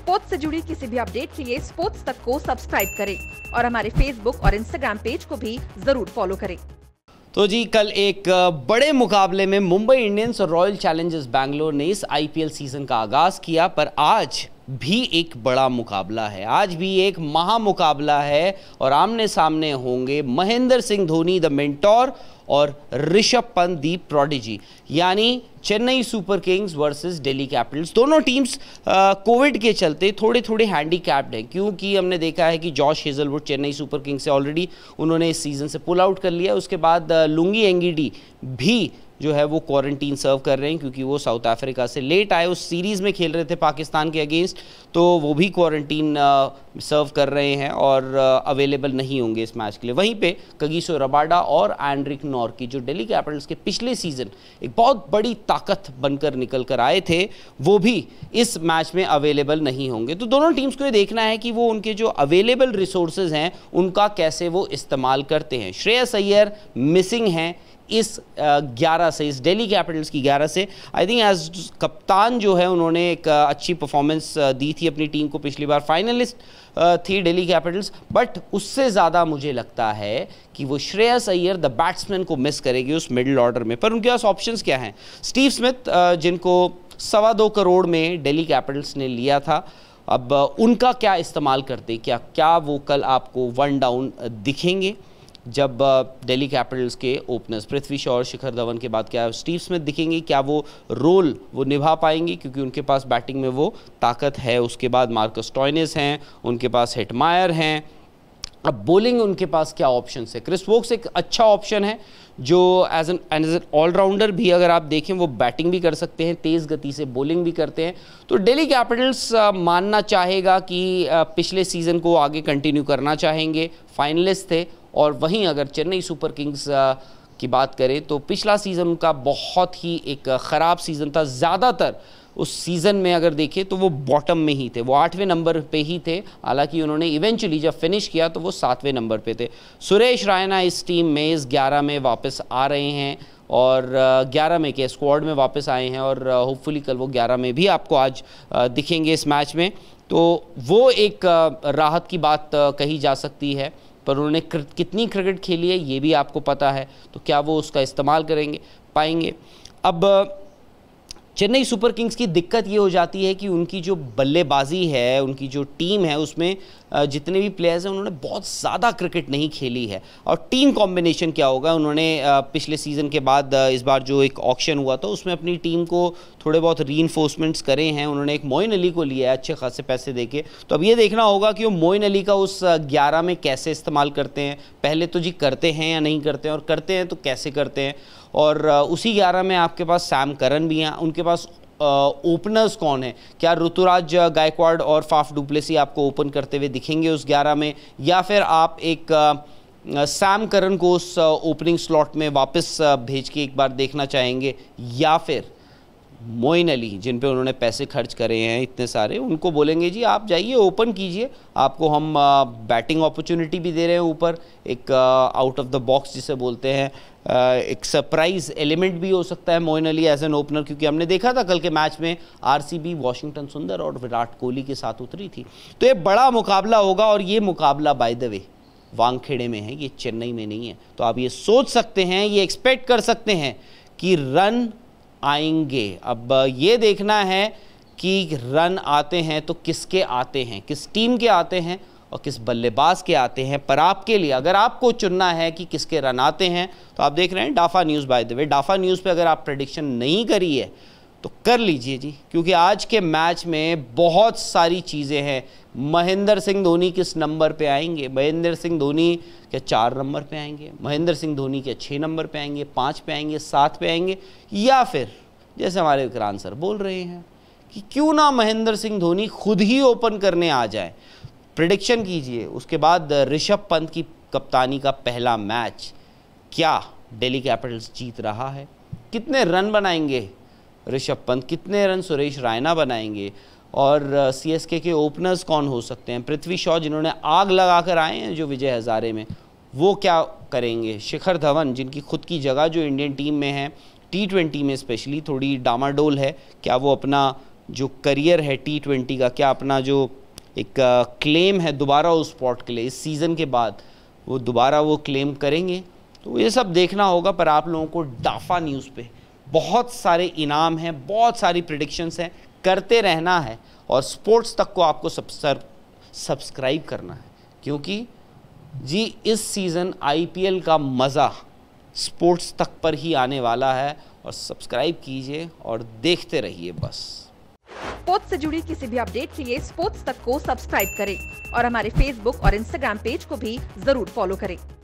sports से जुड़ी किसी भी अपडेट के लिए स्पोर्ट्स तक को सब्सक्राइब करें और हमारे फेसबुक और इंस्टाग्राम पेज को भी जरूर फॉलो करें तो जी कल एक बड़े मुकाबले में मुंबई इंडियंस और रॉयल चैलेंजर्स बैंगलोर ने इस आईपीएल सीजन का आगाज किया पर आज भी एक बड़ा मुकाबला है आज भी एक महामुकाबला है और आमने सामने होंगे महेंद्र सिंह धोनी द मेंटोर और ऋषभ पंत दी प्रोडिजी यानी Chennai Super Kings versus Delhi Capitals दोनों टीम्स कोविड के चलते थोड़े थोड़े हैंडी कैप्ड हैं क्योंकि हमने देखा है कि Josh Hazlewood Chennai Super Kings से ऑलरेडी उन्होंने इस सीज़न से पुल आउट कर लिया उसके बाद लुंगी एंगीडी भी जो है वो क्वारंटीन सर्व कर रहे हैं क्योंकि वो साउथ अफ्रीका से लेट आए उस सीरीज़ में खेल रहे थे पाकिस्तान के अगेंस्ट तो वो भी क्वारंटीन सर्व uh, कर रहे हैं और अवेलेबल uh, नहीं होंगे इस मैच के लिए वहीं पे कगीसो रबाडा और एंड्रिक नॉर की जो दिल्ली कैपिटल्स के पिछले सीज़न एक बहुत बड़ी ताकत बनकर निकल कर आए थे वो भी इस मैच में अवेलेबल नहीं होंगे तो दोनों टीम्स को ये देखना है कि वो उनके जो अवेलेबल रिसोर्सेज हैं उनका कैसे वो इस्तेमाल करते हैं श्रेयस अय्यर मिसिंग हैं इस ग्यारह से इस डेली कैपिटल्स की ग्यारह से आई थिंक एज कप्तान जो है उन्होंने एक अच्छी परफॉर्मेंस दी थी अपनी टीम को पिछली बार फाइनलिस्ट थी डेली कैपिटल्स बट उससे ज़्यादा मुझे लगता है कि वो श्रेयस अय्यर द बैट्समैन को मिस करेगी उस मिडिल ऑर्डर में पर उनके पास ऑप्शन क्या हैं स्टीव स्मिथ जिनको सवा दो करोड़ में डेली कैपिटल्स ने लिया था अब उनका क्या इस्तेमाल करते क्या क्या वो कल आपको वन डाउन दिखेंगे जब दिल्ली कैपिटल्स के ओपनर्स पृथ्वी शॉ और शिखर धवन के बाद क्या स्टीव स्मिथ दिखेंगे क्या वो रोल वो निभा पाएंगे क्योंकि उनके पास बैटिंग में वो ताकत है उसके बाद मार्कस टॉयनेस हैं उनके पास हेटमायर हैं अब बोलिंग उनके पास क्या ऑप्शन है क्रिस वोक्स एक अच्छा ऑप्शन है जो as an as an allrounder भी अगर आप देखें वो बैटिंग भी कर सकते हैं तेज़ गति से बॉलिंग भी करते हैं तो दिल्ली कैपिटल्स मानना चाहेगा कि पिछले सीज़न को आगे कंटिन्यू करना चाहेंगे फाइनलिस्ट थे और वहीं अगर चेन्नई सुपर किंग्स की बात करें तो पिछला सीज़न उनका बहुत ही एक ख़राब सीज़न था ज़्यादातर उस सीज़न में अगर देखें तो वो बॉटम में ही थे वो आठवें नंबर पे ही थे हालांकि उन्होंने इवेंचुअली जब फिनिश किया तो वो सातवें नंबर पे थे सुरेश रायना इस टीम में इस ग्यारह में वापस आ रहे हैं और ग्यारह में के स्क्वाड में वापस आए हैं और होपफुली कल वो ग्यारह में भी आपको आज दिखेंगे इस मैच में तो वो एक राहत की बात कही जा सकती है पर उन्होंने कितनी क्रिकेट खेली है ये भी आपको पता है तो क्या वो उसका इस्तेमाल करेंगे पाएंगे अब चेन्नई सुपर किंग्स की दिक्कत ये हो जाती है कि उनकी जो बल्लेबाजी है उनकी जो टीम है उसमें जितने भी प्लेयर्स हैं उन्होंने बहुत ज़्यादा क्रिकेट नहीं खेली है और टीम कॉम्बिनेशन क्या होगा उन्होंने पिछले सीज़न के बाद इस बार जो एक ऑक्शन हुआ था उसमें अपनी टीम को थोड़े बहुत री करे हैं उन्होंने एक मोइन अली को लिया है अच्छे खासे पैसे दे के तो अब ये देखना होगा कि वो मोइन अली का उस ग्यारह में कैसे इस्तेमाल करते हैं पहले तो जी करते हैं या नहीं करते हैं और करते हैं तो कैसे करते हैं और उसी ग्यारह में आपके पास सैम करन भी हैं उनके पास ओपनर्स कौन है क्या ऋतुराज गायकवाड़ और फाफ डुप्लेसी आपको ओपन करते हुए दिखेंगे उस ग्यारह में या फिर आप एक सैम करन को उस ओपनिंग स्लॉट में वापस भेज के एक बार देखना चाहेंगे या फिर मोइन अली जिन पे उन्होंने पैसे खर्च करे हैं इतने सारे उनको बोलेंगे जी आप जाइए ओपन कीजिए आपको हम बैटिंग अपॉर्चुनिटी भी दे रहे हैं ऊपर एक आउट ऑफ द बॉक्स जिसे बोलते हैं एक सरप्राइज एलिमेंट भी हो सकता है Moeen Ali as an opener क्योंकि हमने देखा था कल के मैच में आरसीबी वॉशिंगटन सुंदर और विराट कोहली के साथ उतरी थी तो ये बड़ा मुकाबला होगा और ये मुकाबला बाय द वे वांगखेड़े में है ये चेन्नई में नहीं है तो आप ये सोच सकते हैं ये एक्सपेक्ट कर सकते हैं कि रन आएंगे अब ये देखना है कि रन आते हैं तो किसके आते हैं किस टीम के आते हैं और किस बल्लेबाज के आते हैं पर आपके लिए अगर आपको चुनना है कि किसके रन आते हैं तो आप देख रहे हैं Dafa News by the way Dafa News पे अगर आप प्रडिक्शन नहीं करी है तो कर लीजिए जी क्योंकि आज के मैच में बहुत सारी चीज़ें हैं महेंद्र सिंह धोनी किस नंबर पे आएंगे महेंद्र सिंह धोनी क्या चार नंबर पे आएंगे महेंद्र सिंह धोनी क्या छः नंबर पे आएंगे पाँच पे आएंगे सात पे आएंगे या फिर जैसे हमारे विक्रांत सर बोल रहे हैं कि क्यों ना महेंद्र सिंह धोनी खुद ही ओपन करने आ जाए प्रडिक्शन कीजिए उसके बाद ऋषभ पंत की कप्तानी का पहला मैच क्या डेली कैपिटल्स जीत रहा है कितने रन बनाएंगे ऋषभ पंत कितने रन सुरेश रायना बनाएंगे और सी एस के ओपनर्स कौन हो सकते हैं पृथ्वी शॉ जिन्होंने आग लगा कर आए हैं जो विजय हज़ारे में वो क्या करेंगे शिखर धवन जिनकी खुद की जगह जो इंडियन टीम में है टी ट्वेंटी में स्पेशली थोड़ी डामाडोल है क्या वो अपना जो करियर है टी ट्वेंटी का क्या अपना जो एक क्लेम है दोबारा उस स्पॉट के लिए इस सीज़न के बाद वो दोबारा वो क्लेम करेंगे तो ये सब देखना होगा पर आप लोगों को डाफा न्यूज़ पर बहुत सारे इनाम हैं बहुत सारी प्रिडिक्शंस हैं करते रहना है और स्पोर्ट्स तक को आपको सब्सक्राइब करना है क्योंकि जी इस सीज़न आईपीएल का मज़ा स्पोर्ट्स तक पर ही आने वाला है और सब्सक्राइब कीजिए और देखते रहिए बस स्पोर्ट्स से जुड़ी किसी भी अपडेट के लिए स्पोर्ट्स तक को सब्सक्राइब करें और हमारे फेसबुक और इंस्टाग्राम पेज को भी जरूर फॉलो करें